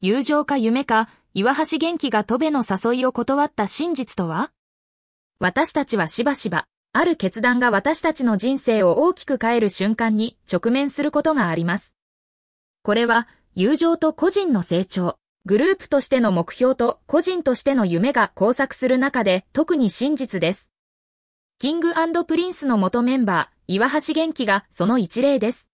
友情か夢か、岩橋元気が戸辺の誘いを断った真実とは私たちはしばしば、ある決断が私たちの人生を大きく変える瞬間に直面することがあります。これは、友情と個人の成長、グループとしての目標と個人としての夢が交錯する中で特に真実です。キングプリンスの元メンバー、岩橋元気がその一例です。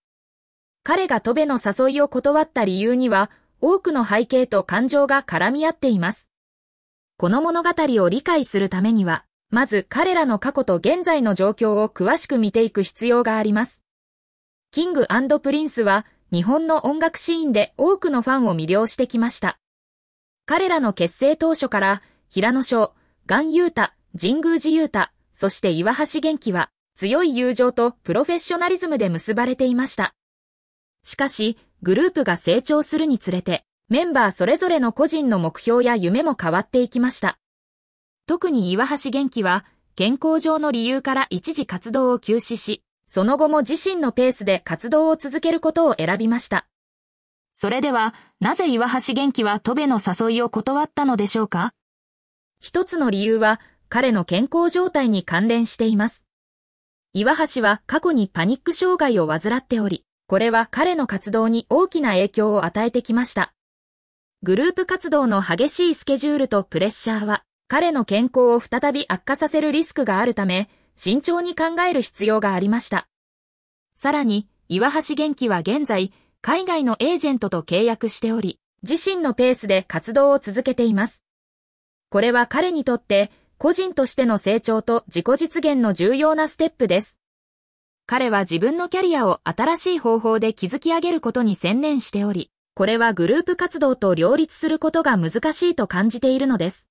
彼が戸辺の誘いを断った理由には、多くの背景と感情が絡み合っています。この物語を理解するためには、まず彼らの過去と現在の状況を詳しく見ていく必要があります。キングプリンスは日本の音楽シーンで多くのファンを魅了してきました。彼らの結成当初から平野翔、岩優太、神宮寺ー太、そして岩橋元気は強い友情とプロフェッショナリズムで結ばれていました。しかし、グループが成長するにつれて、メンバーそれぞれの個人の目標や夢も変わっていきました。特に岩橋元気は、健康上の理由から一時活動を休止し、その後も自身のペースで活動を続けることを選びました。それでは、なぜ岩橋元気は戸部の誘いを断ったのでしょうか一つの理由は、彼の健康状態に関連しています。岩橋は過去にパニック障害を患っており、これは彼の活動に大きな影響を与えてきました。グループ活動の激しいスケジュールとプレッシャーは、彼の健康を再び悪化させるリスクがあるため、慎重に考える必要がありました。さらに、岩橋元気は現在、海外のエージェントと契約しており、自身のペースで活動を続けています。これは彼にとって、個人としての成長と自己実現の重要なステップです。彼は自分のキャリアを新しい方法で築き上げることに専念しており、これはグループ活動と両立することが難しいと感じているのです。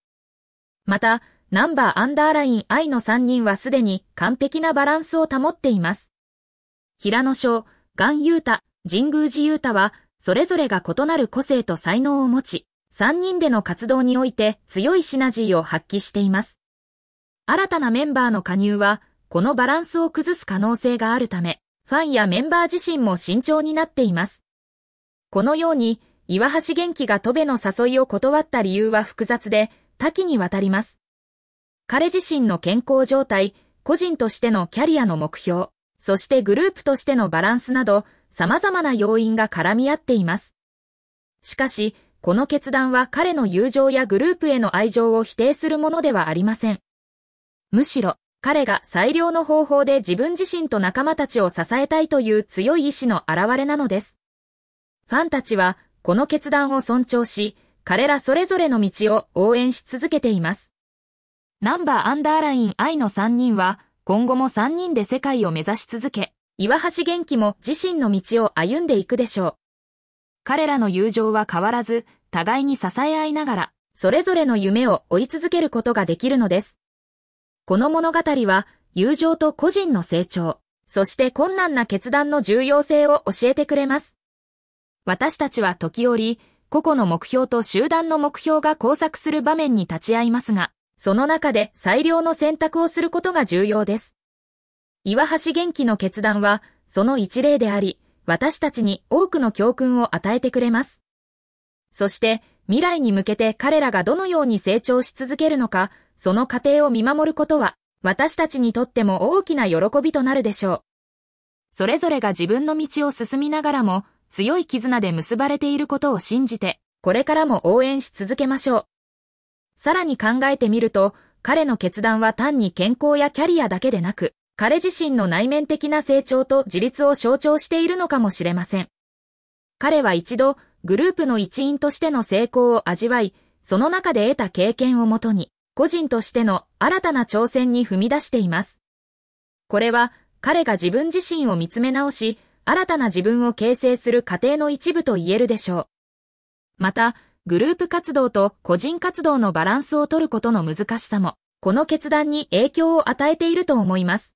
また、ナンバーアンダーライン I の3人はすでに完璧なバランスを保っています。平野翔、ガン・ユータ、神宮寺ユータは、それぞれが異なる個性と才能を持ち、3人での活動において強いシナジーを発揮しています。新たなメンバーの加入は、このバランスを崩す可能性があるため、ファンやメンバー自身も慎重になっています。このように、岩橋元気が戸部の誘いを断った理由は複雑で、多岐にわたります。彼自身の健康状態、個人としてのキャリアの目標、そしてグループとしてのバランスなど、様々な要因が絡み合っています。しかし、この決断は彼の友情やグループへの愛情を否定するものではありません。むしろ、彼が最良の方法で自分自身と仲間たちを支えたいという強い意志の表れなのです。ファンたちは、この決断を尊重し、彼らそれぞれの道を応援し続けています。ナンバーアンダーライン I の3人は、今後も3人で世界を目指し続け、岩橋元気も自身の道を歩んでいくでしょう。彼らの友情は変わらず、互いに支え合いながら、それぞれの夢を追い続けることができるのです。この物語は友情と個人の成長、そして困難な決断の重要性を教えてくれます。私たちは時折、個々の目標と集団の目標が交錯する場面に立ち会いますが、その中で最良の選択をすることが重要です。岩橋元気の決断は、その一例であり、私たちに多くの教訓を与えてくれます。そして、未来に向けて彼らがどのように成長し続けるのか、その過程を見守ることは、私たちにとっても大きな喜びとなるでしょう。それぞれが自分の道を進みながらも、強い絆で結ばれていることを信じて、これからも応援し続けましょう。さらに考えてみると、彼の決断は単に健康やキャリアだけでなく、彼自身の内面的な成長と自立を象徴しているのかもしれません。彼は一度、グループの一員としての成功を味わい、その中で得た経験をもとに、個人としての新たな挑戦に踏み出しています。これは、彼が自分自身を見つめ直し、新たな自分を形成する過程の一部と言えるでしょう。また、グループ活動と個人活動のバランスを取ることの難しさも、この決断に影響を与えていると思います。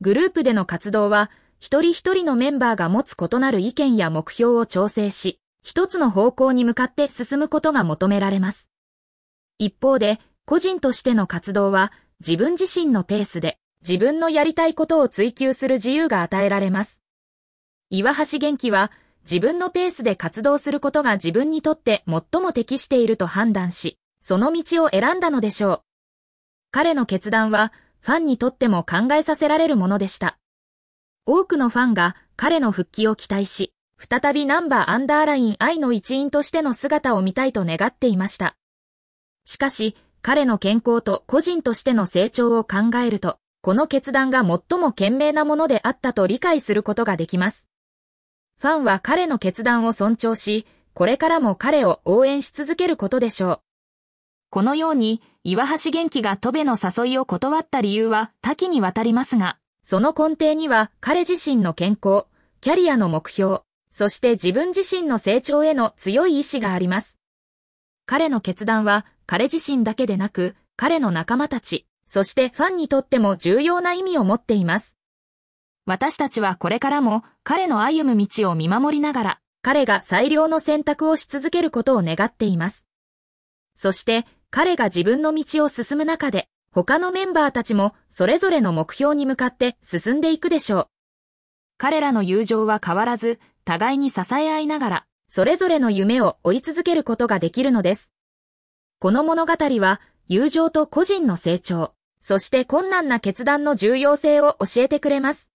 グループでの活動は、一人一人のメンバーが持つ異なる意見や目標を調整し、一つの方向に向かって進むことが求められます。一方で、個人としての活動は自分自身のペースで自分のやりたいことを追求する自由が与えられます。岩橋元気は自分のペースで活動することが自分にとって最も適していると判断し、その道を選んだのでしょう。彼の決断はファンにとっても考えさせられるものでした。多くのファンが彼の復帰を期待し、再びナンバーアンダーライン I の一員としての姿を見たいと願っていました。しかし、彼の健康と個人としての成長を考えると、この決断が最も賢明なものであったと理解することができます。ファンは彼の決断を尊重し、これからも彼を応援し続けることでしょう。このように、岩橋元気が戸ベの誘いを断った理由は多岐にわたりますが、その根底には彼自身の健康、キャリアの目標、そして自分自身の成長への強い意志があります。彼の決断は彼自身だけでなく、彼の仲間たち、そしてファンにとっても重要な意味を持っています。私たちはこれからも彼の歩む道を見守りながら、彼が最良の選択をし続けることを願っています。そして彼が自分の道を進む中で、他のメンバーたちもそれぞれの目標に向かって進んでいくでしょう。彼らの友情は変わらず、互いに支え合いながら、それぞれの夢を追い続けることができるのです。この物語は、友情と個人の成長、そして困難な決断の重要性を教えてくれます。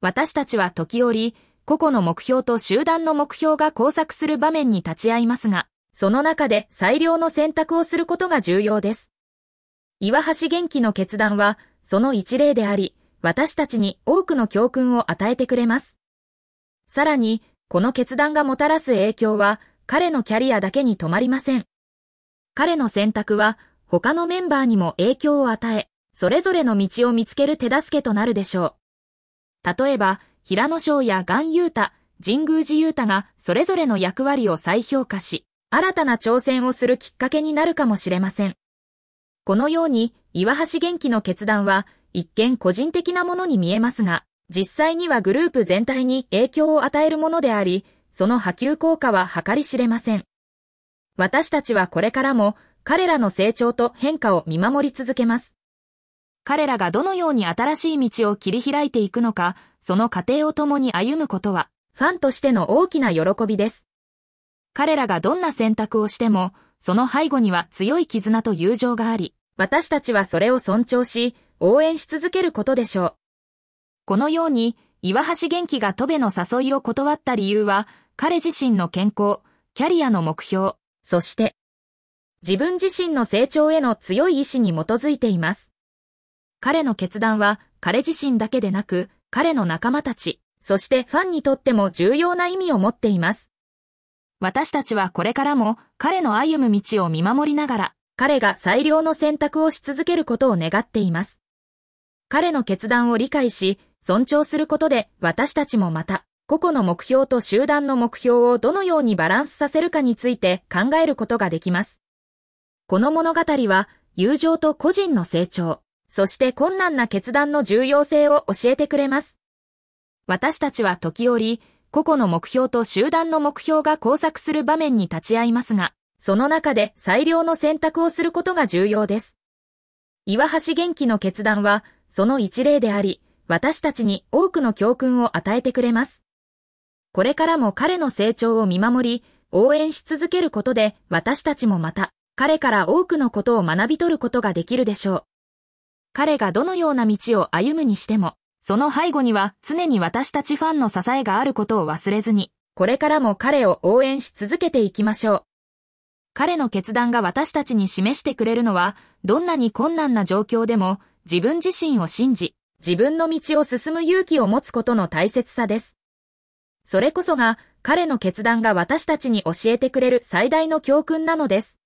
私たちは時折、個々の目標と集団の目標が交錯する場面に立ち会いますが、その中で最良の選択をすることが重要です。岩橋元気の決断は、その一例であり、私たちに多くの教訓を与えてくれます。さらに、この決断がもたらす影響は、彼のキャリアだけに止まりません。彼の選択は、他のメンバーにも影響を与え、それぞれの道を見つける手助けとなるでしょう。例えば、平野翔や岩優太、神宮寺ー太がそれぞれの役割を再評価し、新たな挑戦をするきっかけになるかもしれません。このように、岩橋元気の決断は、一見個人的なものに見えますが、実際にはグループ全体に影響を与えるものであり、その波及効果は計り知れません。私たちはこれからも彼らの成長と変化を見守り続けます。彼らがどのように新しい道を切り開いていくのか、その過程を共に歩むことは、ファンとしての大きな喜びです。彼らがどんな選択をしても、その背後には強い絆と友情があり、私たちはそれを尊重し、応援し続けることでしょう。このように、岩橋元気が戸辺の誘いを断った理由は、彼自身の健康、キャリアの目標、そして、自分自身の成長への強い意志に基づいています。彼の決断は、彼自身だけでなく、彼の仲間たち、そしてファンにとっても重要な意味を持っています。私たちはこれからも彼の歩む道を見守りながら、彼が最良の選択をし続けることを願っています。彼の決断を理解し、尊重することで、私たちもまた、個々の目標と集団の目標をどのようにバランスさせるかについて考えることができます。この物語は、友情と個人の成長、そして困難な決断の重要性を教えてくれます。私たちは時折、個々の目標と集団の目標が交錯する場面に立ち会いますが、その中で最良の選択をすることが重要です。岩橋元気の決断は、その一例であり、私たちに多くの教訓を与えてくれます。これからも彼の成長を見守り、応援し続けることで私たちもまた彼から多くのことを学び取ることができるでしょう。彼がどのような道を歩むにしても、その背後には常に私たちファンの支えがあることを忘れずに、これからも彼を応援し続けていきましょう。彼の決断が私たちに示してくれるのは、どんなに困難な状況でも自分自身を信じ、自分の道を進む勇気を持つことの大切さです。それこそが彼の決断が私たちに教えてくれる最大の教訓なのです。